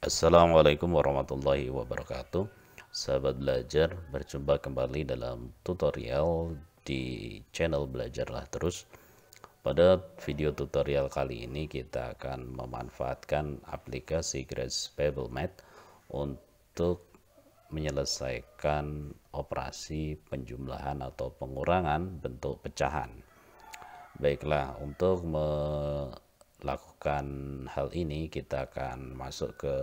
Assalamualaikum warahmatullahi wabarakatuh Sahabat belajar berjumpa kembali dalam tutorial di channel belajarlah terus Pada video tutorial kali ini kita akan memanfaatkan aplikasi Grace Math Untuk menyelesaikan operasi penjumlahan atau pengurangan bentuk pecahan Baiklah untuk lakukan hal ini kita akan masuk ke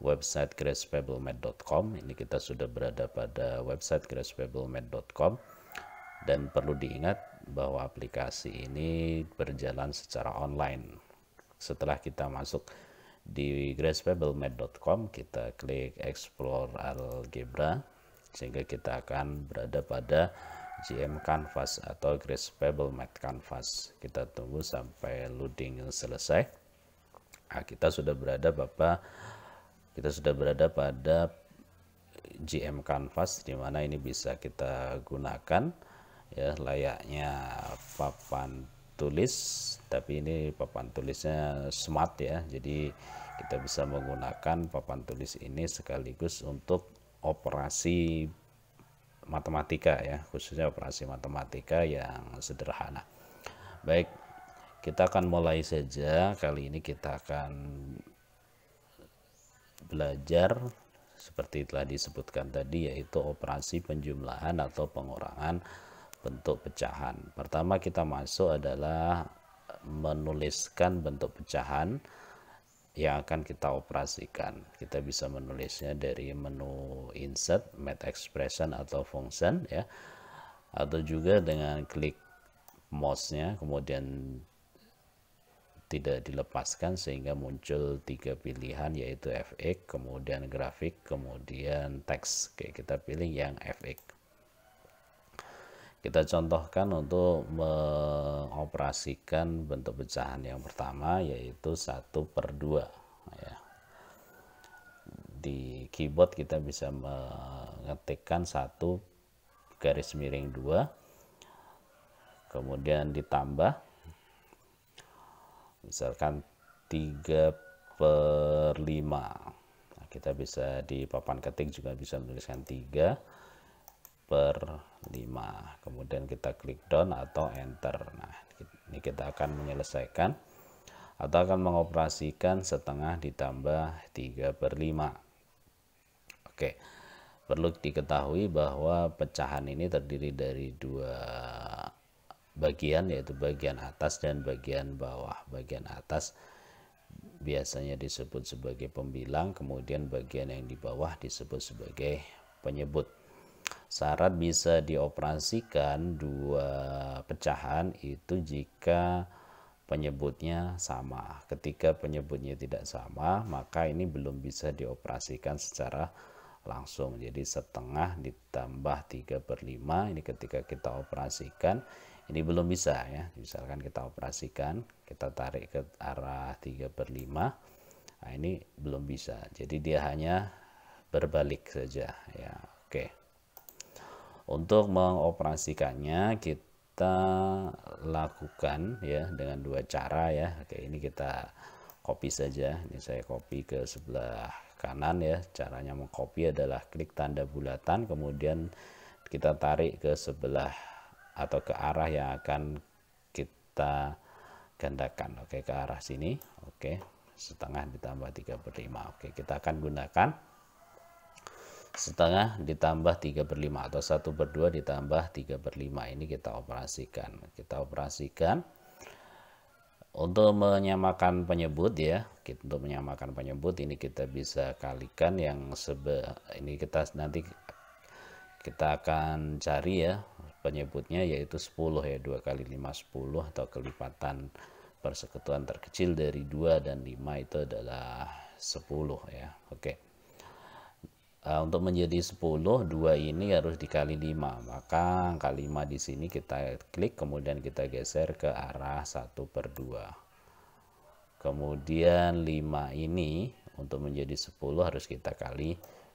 website gracepeblemed.com ini kita sudah berada pada website gracepeblemed.com dan perlu diingat bahwa aplikasi ini berjalan secara online setelah kita masuk di gracepeblemed.com kita klik explore algebra sehingga kita akan berada pada GM Canvas atau Grace Pebble Matte Canvas. Kita tunggu sampai loading selesai. Nah, kita sudah berada Bapak kita sudah berada pada GM Canvas di mana ini bisa kita gunakan ya layaknya papan tulis tapi ini papan tulisnya smart ya jadi kita bisa menggunakan papan tulis ini sekaligus untuk operasi matematika ya, khususnya operasi matematika yang sederhana. Baik, kita akan mulai saja. Kali ini kita akan belajar seperti telah disebutkan tadi yaitu operasi penjumlahan atau pengurangan bentuk pecahan. Pertama kita masuk adalah menuliskan bentuk pecahan yang akan kita operasikan. Kita bisa menulisnya dari menu insert, math expression atau function ya. Atau juga dengan klik mouse-nya kemudian tidak dilepaskan sehingga muncul tiga pilihan yaitu FX, kemudian grafik, kemudian teks. Oke, kita pilih yang FX. Kita contohkan untuk mengoperasikan bentuk pecahan yang pertama yaitu 1 per 2. Ya. Di keyboard kita bisa mengetikkan 1 garis miring 2 kemudian ditambah misalkan 3 per 5 nah, kita bisa di papan ketik juga bisa menuliskan 3 per 5 kemudian kita klik down atau enter nah ini kita akan menyelesaikan atau akan mengoperasikan setengah ditambah 3 per 5 oke perlu diketahui bahwa pecahan ini terdiri dari dua bagian yaitu bagian atas dan bagian bawah bagian atas biasanya disebut sebagai pembilang kemudian bagian yang di bawah disebut sebagai penyebut syarat bisa dioperasikan dua pecahan itu jika penyebutnya sama. Ketika penyebutnya tidak sama, maka ini belum bisa dioperasikan secara langsung. Jadi setengah ditambah 3 per 5, ini ketika kita operasikan, ini belum bisa ya. Misalkan kita operasikan, kita tarik ke arah 3 per 5, nah ini belum bisa. Jadi dia hanya berbalik saja ya. Oke. Untuk mengoperasikannya kita lakukan ya dengan dua cara ya. Oke, ini kita copy saja. Ini saya copy ke sebelah kanan ya. Caranya mengcopy adalah klik tanda bulatan kemudian kita tarik ke sebelah atau ke arah yang akan kita gandakan oke ke arah sini oke setengah ditambah 3 per 5 oke kita akan gunakan setengah ditambah 3 per 5 atau 1 per 2 ditambah 3 per 5 ini kita operasikan kita operasikan untuk menyamakan penyebut ya untuk menyamakan penyebut ini kita bisa kalikan yang sebe ini kita nanti kita akan cari ya penyebutnya yaitu 10 ya 2 kali 5 10 atau kelipatan persekutuan terkecil dari 2 dan 5 itu adalah 10 ya oke okay uh, untuk menjadi 10 2 ini harus dikali 5 maka angka 5 di sini kita klik kemudian kita geser ke arah 1 per 2 kemudian 5 ini untuk menjadi 10 harus kita kali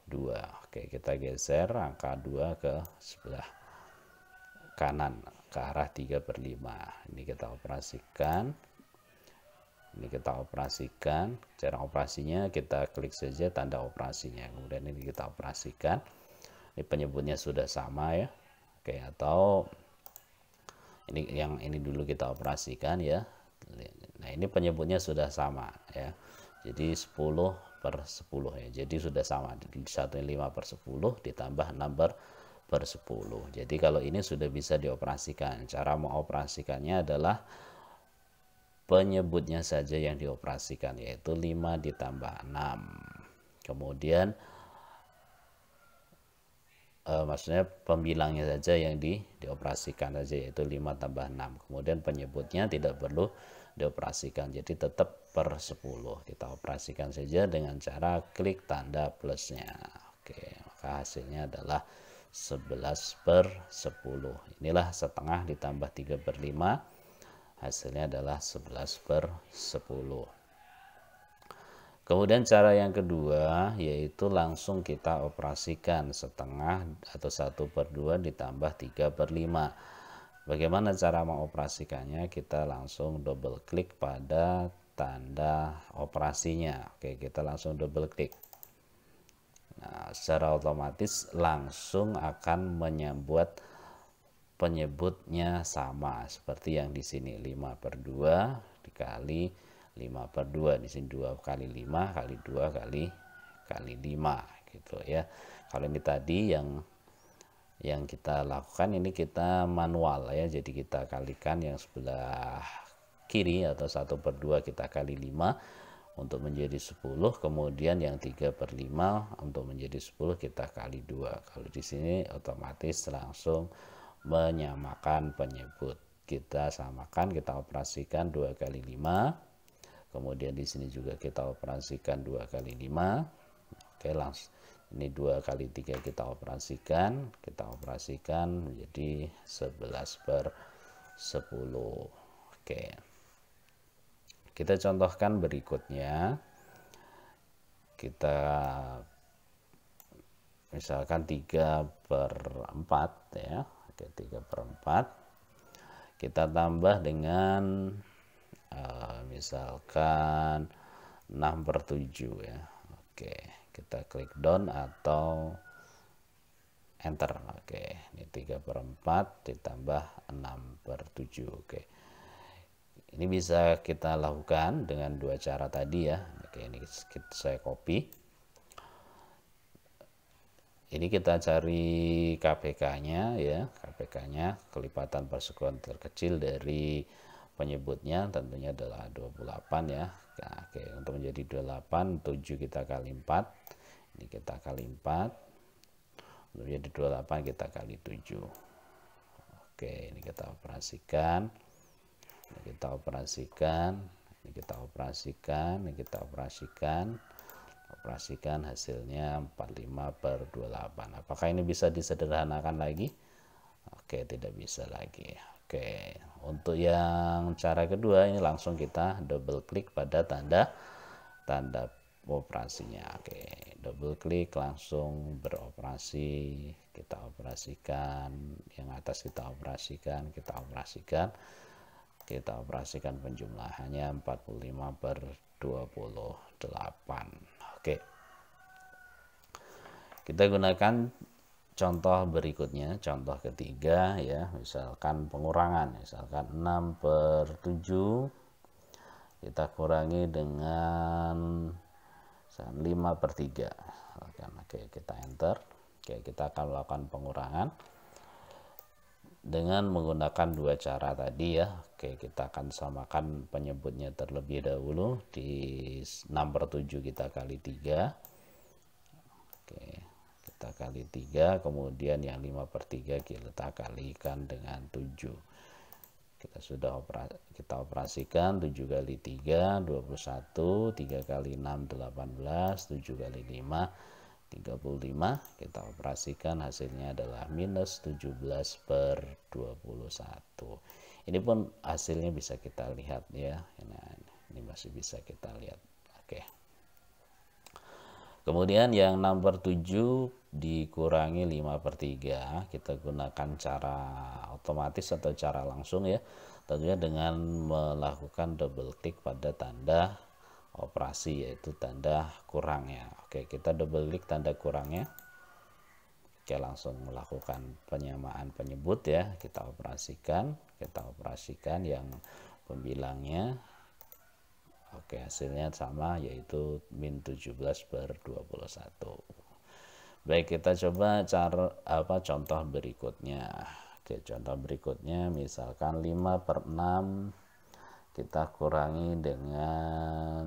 2 oke kita geser angka 2 ke sebelah kanan ke arah 3 per 5 ini kita operasikan ini kita operasikan cara operasinya kita klik saja tanda operasinya kemudian ini kita operasikan ini penyebutnya sudah sama ya oke atau ini yang ini dulu kita operasikan ya nah ini penyebutnya sudah sama ya jadi 10 per 10 ya jadi sudah sama satu lima per 10 ditambah number per per 10 jadi kalau ini sudah bisa dioperasikan cara mengoperasikannya adalah penyebutnya saja yang dioperasikan yaitu 5 ditambah 6 kemudian e, maksudnya pembilangnya saja yang di, dioperasikan saja yaitu 5 tambah 6 kemudian penyebutnya tidak perlu dioperasikan jadi tetap per 10 kita operasikan saja dengan cara klik tanda plusnya oke maka hasilnya adalah 11 per 10 inilah setengah ditambah 3 per 5 hasilnya adalah 11 per 10 kemudian cara yang kedua yaitu langsung kita operasikan setengah atau 1 per 2 ditambah 3 per 5 bagaimana cara mengoperasikannya kita langsung double klik pada tanda operasinya oke kita langsung double klik nah secara otomatis langsung akan menyambut penyebutnya sama seperti yang di sini 5 per 2 dikali 5 per 2 di sini 2 kali 5 kali 2 kali kali 5 gitu ya kalau ini tadi yang yang kita lakukan ini kita manual ya jadi kita kalikan yang sebelah kiri atau 1 per 2 kita kali 5 untuk menjadi 10 kemudian yang 3 per 5 untuk menjadi 10 kita kali 2 kalau di sini otomatis langsung menyamakan penyebut. Kita samakan, kita operasikan dua kali lima Kemudian di sini juga kita operasikan dua kali lima Oke, langsung ini dua kali tiga kita operasikan, kita operasikan menjadi sebelas per sepuluh Oke. Kita contohkan berikutnya. Kita misalkan tiga per 4 ya Oke, 3 per 4. Kita tambah dengan uh, misalkan 6 per 7 ya. Oke, kita klik down atau enter. Oke, ini 3 per 4 ditambah 6 per 7. Oke, ini bisa kita lakukan dengan dua cara tadi ya. Oke, ini saya copy. Ini kita cari KPK-nya ya, KPK-nya kelipatan persekutuan terkecil dari penyebutnya tentunya adalah 28 ya. oke, untuk menjadi 28 7 kita kali 4. Ini kita kali 4. Untuk menjadi 28 kita kali 7. Oke, ini kita operasikan. Ini kita operasikan, ini kita operasikan, ini kita operasikan. Ini kita operasikan operasikan hasilnya 45 per 28 apakah ini bisa disederhanakan lagi oke tidak bisa lagi oke untuk yang cara kedua ini langsung kita double klik pada tanda tanda operasinya oke double klik langsung beroperasi kita operasikan yang atas kita operasikan kita operasikan kita operasikan penjumlahannya 45 per 28 oke Kita gunakan contoh berikutnya, contoh ketiga ya, misalkan pengurangan, misalkan 6 per 7, kita kurangi dengan 5 per 3. Oke, kita enter. Oke, kita akan melakukan pengurangan dengan menggunakan dua cara tadi ya. Oke, kita akan samakan penyebutnya terlebih dahulu di nomor 7 kita kali 3. Oke, kita kali 3, kemudian yang 5 per 3 kita kalikan dengan 7 kita sudah operasi, kita operasikan 7 kali 3 21 3 kali 6 18 7 kali 5 35 kita operasikan hasilnya adalah minus 17 per 21 ini pun hasilnya bisa kita lihat ya nah, ini masih bisa kita lihat oke kemudian yang nomor 7 dikurangi 5 per 3 kita gunakan cara otomatis atau cara langsung ya tentunya dengan melakukan double tick pada tanda operasi yaitu tanda kurangnya oke kita double klik tanda kurangnya oke langsung melakukan penyamaan penyebut ya kita operasikan kita operasikan yang pembilangnya oke hasilnya sama yaitu min 17 per 21 baik kita coba cara apa contoh berikutnya oke contoh berikutnya misalkan 5 per 6 kita kurangi dengan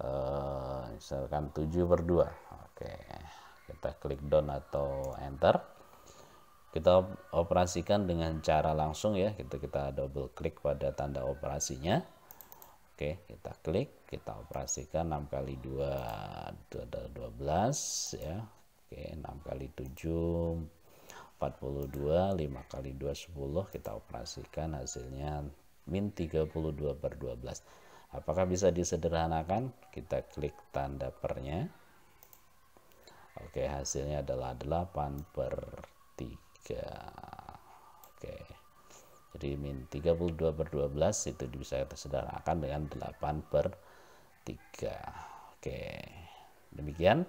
uh, misalkan 7 per 2 oke kita klik down atau enter kita operasikan dengan cara langsung ya kita, kita double klik pada tanda operasinya oke kita klik kita operasikan 6 kali 2 12 ya oke 6 kali 7 42 5 kali 2 10 kita operasikan hasilnya min 32 per 12 apakah bisa disederhanakan kita klik tanda pernya oke hasilnya adalah 8 per 3 oke jadi min 32 per 12 itu bisa kita dengan 8 per 3 oke demikian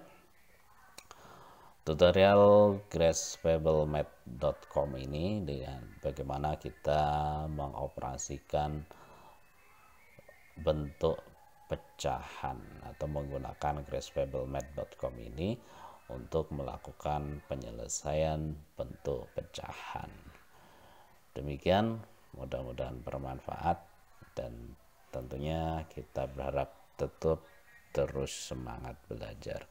tutorial graspablemap.com ini dengan bagaimana kita mengoperasikan bentuk pecahan atau menggunakan graspablemap.com ini untuk melakukan penyelesaian bentuk pecahan. Demikian, mudah-mudahan bermanfaat dan tentunya kita berharap tetap terus semangat belajar.